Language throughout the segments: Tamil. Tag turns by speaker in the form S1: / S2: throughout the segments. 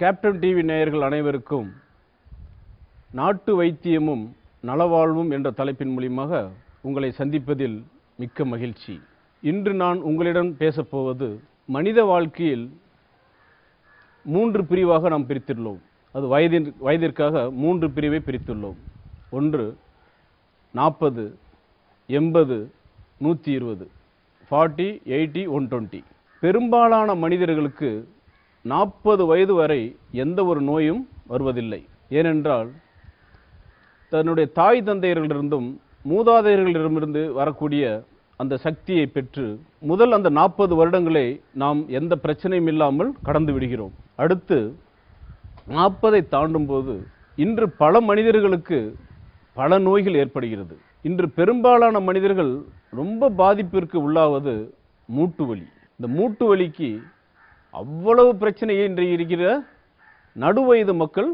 S1: கேப்டன் டிவி நேயர்கள் அனைவருக்கும் நாட்டு வைத்தியமும் நலவாழ்வும் என்ற தலைப்பின் மூலியமாக உங்களை சந்திப்பதில் மிக்க மகிழ்ச்சி இன்று நான் உங்களிடம் பேசப்போவது மனித வாழ்க்கையில் மூன்று பிரிவாக நாம் பிரித்துள்ளோம் அது வயதின் வயதிற்காக மூன்று பிரிவை பிரித்துள்ளோம் ஒன்று நாற்பது எண்பது நூற்றி இருபது ஃபார்ட்டி எயிட்டி ஒன் டுவெண்ட்டி பெரும்பாலான மனிதர்களுக்கு நாற்பது வயது வரை எந்த ஒரு நோயும் வருவதில்லை ஏனென்றால் தன்னுடைய தாய் தந்தையர்களிடமிருந்தும் மூதாதையர்களிடமிருந்து வரக்கூடிய அந்த சக்தியை பெற்று முதல் அந்த நாற்பது வருடங்களை நாம் எந்த பிரச்சனையும் இல்லாமல் கடந்து விடுகிறோம் அடுத்து நாற்பதை தாண்டும் போது இன்று பல மனிதர்களுக்கு பல நோய்கள் ஏற்படுகிறது இன்று பெரும்பாலான மனிதர்கள் ரொம்ப பாதிப்பிற்கு உள்ளாவது மூட்டு வலி இந்த மூட்டு வலிக்கு அவ்வளவு பிரச்சனையை இன்று இருக்கிற நடுவயது மக்கள்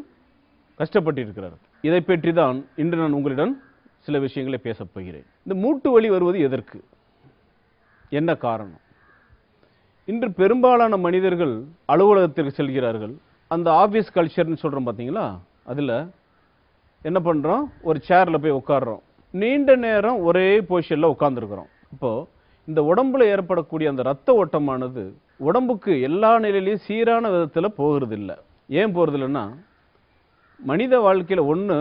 S1: கஷ்டப்பட்டு இருக்கிறார்கள் இதை பற்றி தான் இன்று நான் உங்களிடம் சில விஷயங்களை பேசப் போகிறேன் இந்த மூட்டு வலி வருவது எதற்கு என்ன காரணம் இன்று பெரும்பாலான மனிதர்கள் அலுவலகத்திற்கு செல்கிறார்கள் அந்த ஆஃபீஸ் கல்ச்சர்னு சொல்கிறோம் பார்த்தீங்களா அதில் என்ன பண்ணுறோம் ஒரு சேரில் போய் உட்காடுறோம் நீண்ட நேரம் ஒரே பொசிஷனில் உட்காந்துருக்குறோம் இப்போது இந்த உடம்பில் ஏற்படக்கூடிய அந்த ரத்த ஓட்டமானது உடம்புக்கு எல்லா நிலையிலையும் சீரான விதத்தில் போகிறதில்ல ஏன் போகிறது இல்லைன்னா மனித வாழ்க்கையில் ஒன்று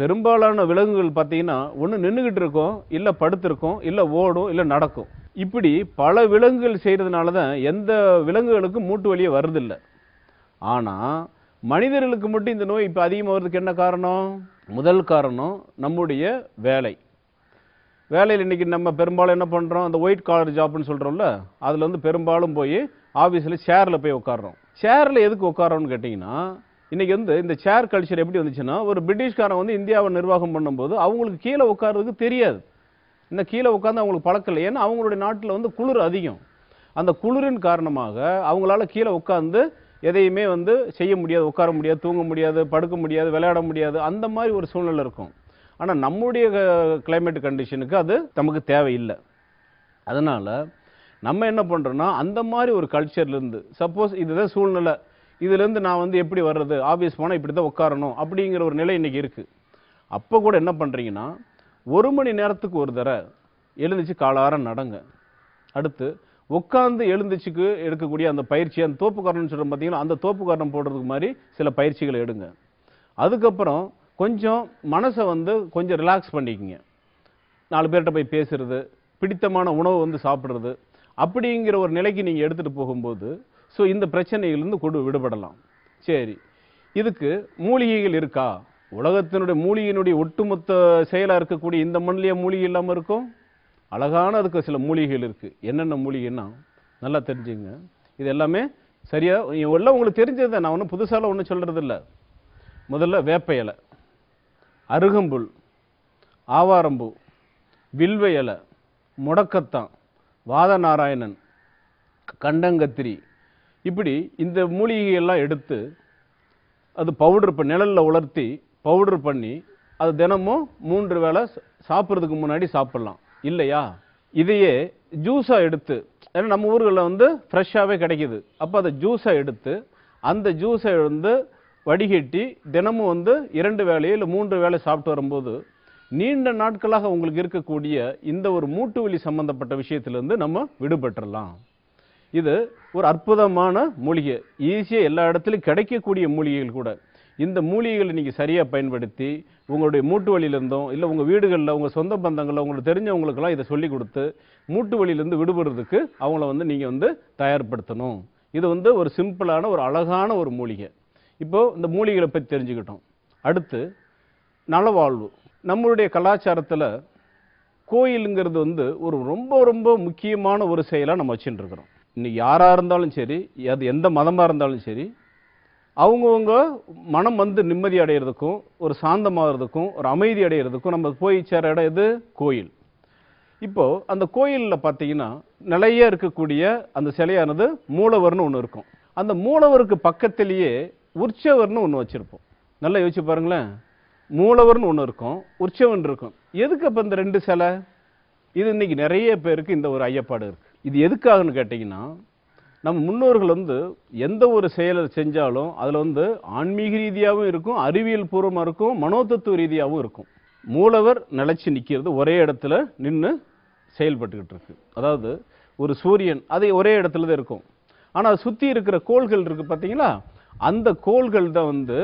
S1: பெரும்பாலான விலங்குகள் பார்த்திங்கன்னா ஒன்று நின்றுக்கிட்டு இருக்கோம் இல்லை படுத்துருக்கோம் இல்லை ஓடும் இல்லை நடக்கும் இப்படி பல விலங்குகள் செய்கிறதுனால தான் எந்த விலங்குகளுக்கும் மூட்டு வழியே வருதில்லை ஆனால் மனிதர்களுக்கு மட்டும் இந்த நோய் இப்போ அதிகமாக வர்றதுக்கு என்ன காரணம் முதல் காரணம் நம்முடைய வேலை வேலையில் இன்றைக்கி நம்ம பெரும்பாலும் என்ன பண்ணுறோம் அந்த ஒயிட் காலர் ஜாப்னு சொல்கிறோம்ல அதில் வந்து பெரும்பாலும் போய் ஆஃபீஸில் சேரில் போய் உட்காடுறோம் சேரில் எதுக்கு உட்காரோன்னு கேட்டிங்கன்னா இன்றைக்கி வந்து இந்த சேர் கல்ச்சர் எப்படி வந்துச்சுன்னா ஒரு பிரிட்டிஷ்காரன் வந்து இந்தியாவை நிர்வாகம் பண்ணும்போது அவங்களுக்கு கீழே உட்காரதுக்கு தெரியாது இந்த கீழே உட்காந்து அவங்களுக்கு பழக்கம் இல்லை ஏன்னா அவங்களுடைய நாட்டில் வந்து குளிர் அதிகம் அந்த குளிரின் காரணமாக அவங்களால கீழே உட்காந்து எதையுமே வந்து செய்ய முடியாது உட்கார முடியாது தூங்க முடியாது படுக்க முடியாது விளையாட முடியாது அந்த மாதிரி ஒரு சூழ்நிலை இருக்கும் ஆனால் நம்முடைய கிளைமேட் கண்டிஷனுக்கு அது நமக்கு தேவையில்லை அதனால் நம்ம என்ன பண்ணுறோன்னா அந்த மாதிரி ஒரு கல்ச்சர்லேருந்து சப்போஸ் இதுதான் சூழ்நிலை இதுலேருந்து நான் வந்து எப்படி வர்றது ஆஃபீஸ் போனால் இப்படி தான் உட்காரணும் அப்படிங்கிற ஒரு நிலை இன்றைக்கி இருக்குது அப்போ கூட என்ன பண்ணுறீங்கன்னா ஒரு மணி நேரத்துக்கு ஒரு தடவை எழுந்துச்சு காலாரம் நடங்க அடுத்து உட்காந்து எழுந்துச்சுக்கு எடுக்கக்கூடிய அந்த பயிற்சி அந்த தோப்புக்காரணம்னு சொல்கிறோம் பார்த்தீங்கன்னா அந்த தோப்புக்காரணம் போடுறதுக்கு மாதிரி சில பயிற்சிகளை எடுங்க அதுக்கப்புறம் கொஞ்சம் மனசை வந்து கொஞ்சம் ரிலாக்ஸ் பண்ணிக்கிங்க நாலு பேர்கிட்ட போய் பேசுகிறது பிடித்தமான உணவு வந்து சாப்பிட்றது அப்படிங்கிற ஒரு நிலைக்கு நீங்கள் எடுத்துகிட்டு போகும்போது ஸோ இந்த பிரச்சனைகள்லேருந்து கொடு விடுபடலாம் சரி இதுக்கு மூலிகைகள் இருக்கா உலகத்தினுடைய மூலிகையினுடைய ஒட்டுமொத்த செயலாக இருக்கக்கூடிய இந்த மண்ணிலேயே மூலிகை இல்லாமல் இருக்கும் அழகான அதுக்கு சில மூலிகைகள் இருக்குது என்னென்ன மூலிகைன்னா நல்லா தெரிஞ்சுங்க இது எல்லாமே சரியாக எல்லாம் உங்களுக்கு தெரிஞ்சது நான் ஒன்றும் புதுசாலாம் ஒன்றும் சொல்கிறது இல்லை முதல்ல வேப்ப இலை அருகம்புல் ஆவாரம்பூ வில்வையல இலை முடக்கத்தான் வாதநாராயணன் கண்டங்கத்திரி இப்படி இந்த மூலிகையெல்லாம் எடுத்து அது பவுடர் இப்போ நிழலில் உலர்த்தி பவுடர் பண்ணி அது தினமும் மூன்று வேளை சாப்பிட்றதுக்கு முன்னாடி சாப்பிட்லாம் இல்லையா இதையே ஜூஸாக எடுத்து ஏன்னா நம்ம ஊர்களில் வந்து ஃப்ரெஷ்ஷாகவே கிடைக்கிது அப்போ அதை ஜூஸாக எடுத்து அந்த ஜூஸை வந்து வடிகட்டி தினமும் வந்து இரண்டு வேலையோ இல்லை மூன்று வேலை சாப்பிட்டு வரும்போது நீண்ட நாட்களாக உங்களுக்கு இருக்கக்கூடிய இந்த ஒரு மூட்டு வலி சம்பந்தப்பட்ட விஷயத்திலேருந்து நம்ம விடுபட்டுடலாம் இது ஒரு அற்புதமான மூலிகை ஈஸியாக எல்லா இடத்துலையும் கிடைக்கக்கூடிய மூலிகைகள் கூட இந்த மூலிகைகளை நீங்கள் சரியாக பயன்படுத்தி உங்களுடைய மூட்டு வழியிலேருந்தும் இல்லை உங்கள் வீடுகளில் உங்கள் சொந்த பந்தங்களில் உங்களுக்கு தெரிஞ்சவங்களுக்கெல்லாம் இதை சொல்லிக் கொடுத்து மூட்டு வழியிலேருந்து விடுபடுறதுக்கு அவங்கள வந்து நீங்கள் வந்து தயார்படுத்தணும் இது வந்து ஒரு சிம்பிளான ஒரு அழகான ஒரு மூலிகை இப்போது இந்த மூலிகளை பற்றி தெரிஞ்சுக்கிட்டோம் அடுத்து நலவாழ்வு நம்மளுடைய கலாச்சாரத்தில் கோயிலுங்கிறது வந்து ஒரு ரொம்ப ரொம்ப முக்கியமான ஒரு செயலாக நம்ம வச்சுட்டு இருக்கிறோம் இன்னைக்கு யாராக இருந்தாலும் சரி அது எந்த மதமாக இருந்தாலும் சரி அவங்கவுங்க மனம் வந்து நிம்மதி அடைகிறதுக்கும் ஒரு சாந்தமாகறதுக்கும் ஒரு அமைதி அடைகிறதுக்கும் நம்ம போய் சேர இடம் எது கோயில் இப்போது அந்த கோயிலில் பார்த்தீங்கன்னா நிலையாக இருக்கக்கூடிய அந்த சிலையானது மூலவர்னு ஒன்று இருக்கும் அந்த மூலவருக்கு பக்கத்திலேயே உற்சவர்னு ஒன்று வச்சுருப்போம் நல்லா யோசிச்சு பாருங்களேன் மூலவர்னு ஒன்று இருக்கும் உற்சவன் இருக்கும் எதுக்கு அப்போ இந்த ரெண்டு சிலை இது இன்றைக்கி நிறைய பேருக்கு இந்த ஒரு ஐயப்பாடு இருக்குது இது எதுக்காகன்னு கேட்டிங்கன்னா நம்ம முன்னோர்கள் வந்து எந்த ஒரு செயலை செஞ்சாலும் அதில் வந்து ஆன்மீக ரீதியாகவும் இருக்கும் அறிவியல் பூர்வமாக இருக்கும் மனோதத்துவ ரீதியாகவும் இருக்கும் மூலவர் நிலச்சி நிற்கிறது ஒரே இடத்துல நின்று செயல்பட்டுக்கிட்டு இருக்கு அதாவது ஒரு சூரியன் அதை ஒரே இடத்துல தான் இருக்கும் ஆனால் சுற்றி இருக்கிற கோள்கள் இருக்குது பார்த்தீங்களா அந்த கோள்கள் தான் வந்து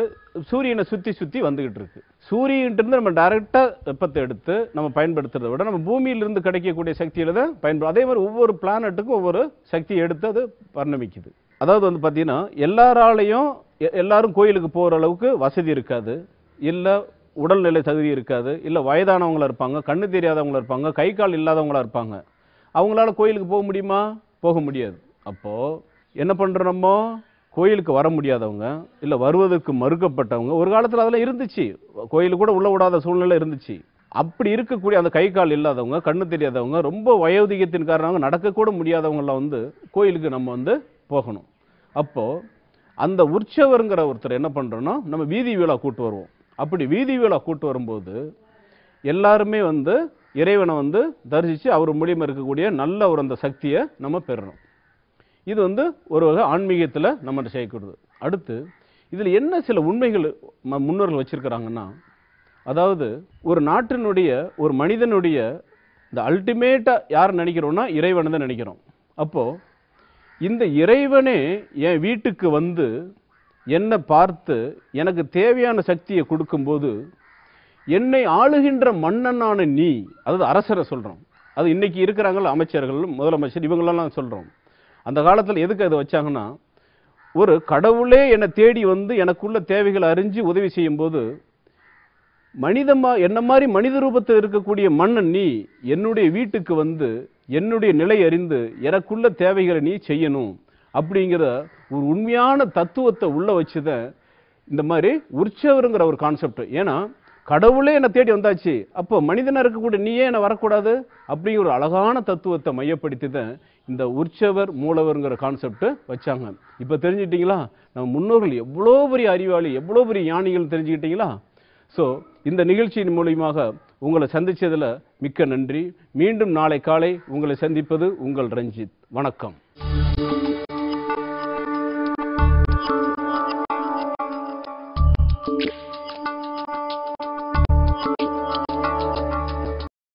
S1: சூரியனை சுற்றி சுற்றி வந்துக்கிட்டு இருக்கு சூரியன்ட்டு நம்ம டைரெக்டாக வெப்பத்தை எடுத்து நம்ம பயன்படுத்துறதை விட நம்ம பூமியிலிருந்து கிடைக்கக்கூடிய சக்தியில் தான் பயன்படும் அதே மாதிரி ஒவ்வொரு பிளானட்டுக்கும் ஒவ்வொரு சக்தியை எடுத்து அது வர்ணமிக்குது அதாவது வந்து பார்த்தீங்கன்னா எல்லாராலையும் எல்லாரும் கோயிலுக்கு போகிற அளவுக்கு வசதி இருக்காது இல்லை உடல்நிலை தகுதி இருக்காது இல்லை வயதானவங்களாக இருப்பாங்க கண்ணு தெரியாதவங்களாக இருப்பாங்க கை கால் இல்லாதவங்களாக இருப்பாங்க அவங்களால கோயிலுக்கு போக முடியுமா போக முடியாது அப்போது என்ன பண்ணுறோம் நம்ம கோயிலுக்கு வர முடியாதவங்க இல்லை வருவதற்கு மறுக்கப்பட்டவங்க ஒரு காலத்தில் அதெல்லாம் இருந்துச்சு கோயிலுக்கு கூட உள்ள விடாத சூழ்நிலை இருந்துச்சு அப்படி இருக்கக்கூடிய அந்த கை கால் இல்லாதவங்க கண்ணு தெரியாதவங்க ரொம்ப வயோதிகத்தின் காரணமாக நடக்கக்கூட முடியாதவங்களாம் வந்து கோயிலுக்கு நம்ம வந்து போகணும் அப்போது அந்த உற்சவருங்கிற ஒருத்தர் என்ன பண்ணுறோன்னா நம்ம வீதி விழா கூட்டு வருவோம் அப்படி வீதி விழா கூட்டு வரும்போது எல்லாருமே வந்து இறைவனை வந்து தரிசித்து அவர் மூலியமாக இருக்கக்கூடிய நல்ல ஒரு அந்த சக்தியை நம்ம பெறணும் இது வந்து ஒரு வகை ஆன்மீகத்தில் நம்ம செய்யக்கூடாது அடுத்து இதில் என்ன சில உண்மைகள் முன்னோர்கள் வச்சுருக்கிறாங்கன்னா அதாவது ஒரு நாட்டினுடைய ஒரு மனிதனுடைய இந்த அல்டிமேட்டாக யார் நினைக்கிறோன்னா இறைவனை தான் நினைக்கிறோம் அப்போது இந்த இறைவனே என் வீட்டுக்கு வந்து என்னை பார்த்து எனக்கு தேவையான சக்தியை கொடுக்கும்போது என்னை ஆளுகின்ற மன்னனான நீ அதாவது அரசரை சொல்கிறோம் அது இன்றைக்கி இருக்கிறாங்கள அமைச்சர்கள் முதலமைச்சர் இவங்களெல்லாம் சொல்கிறோம் அந்த காலத்தில் எதுக்கு அதை வச்சாங்கன்னா ஒரு கடவுளே என்னை தேடி வந்து எனக்குள்ள தேவைகளை அறிஞ்சு உதவி செய்யும்போது மனிதமா என்ன மாதிரி மனித ரூபத்தில் இருக்கக்கூடிய மன்னன் நீ என்னுடைய வீட்டுக்கு வந்து என்னுடைய நிலை அறிந்து எனக்குள்ள தேவைகளை நீ செய்யணும் அப்படிங்கிற ஒரு உண்மையான தத்துவத்தை உள்ளே வச்சு இந்த மாதிரி உற்சவருங்கிற ஒரு கான்செப்ட் ஏன்னா கடவுளே என்னை தேடி வந்தாச்சு அப்போ மனிதனருக்கு கூட நீ ஏன் என்னை வரக்கூடாது அப்படிங்கிற ஒரு அழகான தத்துவத்தை மையப்படுத்தி தான் இந்த உற்சவர் மூலவருங்கிற கான்செப்ட் வச்சாங்க இப்போ தெரிஞ்சுக்கிட்டிங்களா நம்ம முன்னோர்கள் எவ்வளோ பெரிய அறிவாளி எவ்வளோ பெரிய ஞானிகள் தெரிஞ்சுக்கிட்டிங்களா ஸோ இந்த நிகழ்ச்சியின் மூலியமாக உங்களை சந்தித்ததில் மிக்க நன்றி மீண்டும் நாளை காலை உங்களை சந்திப்பது உங்கள் ரஞ்சித் வணக்கம்